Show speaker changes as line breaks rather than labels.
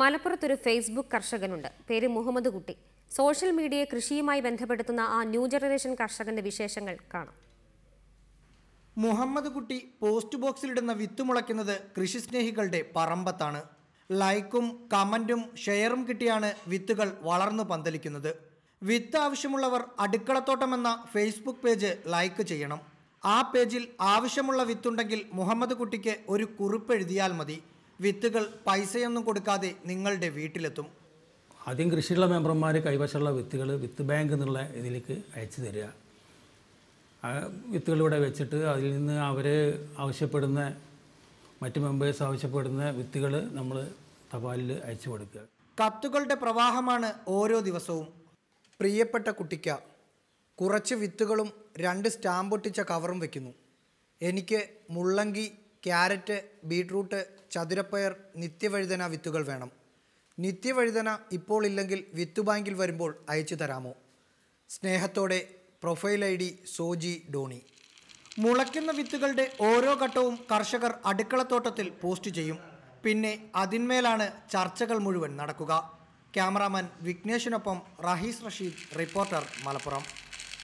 മലപ്പുറത്തൊരു Facebook കർഷകനുണ്ട് പേര് മുഹമ്മദ് കുട്ടി social മീഡിയയെ കൃഷിയുമായി ബന്ധപ്പെടുത്തുന്ന ആ ന്യൂ ജനറേഷൻ കർഷകന്റെ വിശേഷങ്ങൾ കാണാം
മുഹമ്മദ് കുട്ടി പോസ്റ്റ് ബോക്സിലിടുന്ന വിത്ത് മുളയ്ക്കുന്നത് കൃഷിസ്നേഹികളുടെ പറമ്പത്താണ് ലൈക്കും കമൻറ്റും ഷെയറും കിട്ടിയാണ് വിത്തുകൾ വളർന്നു പന്തലിക്കുന്നത് വിത്ത് ആവശ്യമുള്ളവർ അടുക്കളത്തോട്ടം എന്ന ഫേസ്ബുക്ക് പേജ് ലൈക്ക് ചെയ്യണം ആ പേജിൽ ആവശ്യമുള്ള വിത്തുണ്ടെങ്കിൽ മുഹമ്മദ് കുട്ടിക്ക് ഒരു കുറിപ്പ് എഴുതിയാൽ മതി വിത്തുകൾ പൈസയൊന്നും കൊടുക്കാതെ നിങ്ങളുടെ വീട്ടിലെത്തും ആദ്യം കൃഷിയുള്ള
മെമ്പർമാർ കൈവശമുള്ള വിത്തുകൾ വിത്ത് ബാങ്ക് എന്നുള്ള ഇതിലേക്ക് അയച്ചു തരിക ആ വിത്തുകൾ ഇവിടെ വെച്ചിട്ട് അതിൽ നിന്ന് അവർ ആവശ്യപ്പെടുന്ന മറ്റ് മെമ്പേഴ്സ് ആവശ്യപ്പെടുന്ന വിത്തുകൾ നമ്മൾ തപാലിൽ അയച്ചു കൊടുക്കുക
കത്തുകളുടെ പ്രവാഹമാണ് ഓരോ ദിവസവും പ്രിയപ്പെട്ട കുട്ടിക്ക കുറച്ച് വിത്തുകളും രണ്ട് സ്റ്റാമ്പൊട്ടിച്ച കവറും വയ്ക്കുന്നു എനിക്ക് മുള്ളങ്കി ക്യാരറ്റ് ബീട്രൂട്ട് ചതുരപ്പയർ നിത്യവഴുതന വിത്തുകൾ വേണം നിത്യവഴുതന ഇപ്പോൾ ഇല്ലെങ്കിൽ വിത്ത് ബാങ്കിൽ വരുമ്പോൾ അയച്ചു തരാമോ സ്നേഹത്തോടെ profile I D Soji Doni മുളയ്ക്കുന്ന വിത്തുകളുടെ ഓരോ ഘട്ടവും കർഷകർ അടുക്കളത്തോട്ടത്തിൽ പോസ്റ്റ് ചെയ്യും പിന്നെ അതിന്മേലാണ് ചർച്ചകൾ മുഴുവൻ നടക്കുക ക്യാമറാമാൻ വിഘ്നേഷിനൊപ്പം റഹീസ് റഷീദ് റിപ്പോർട്ടർ മലപ്പുറം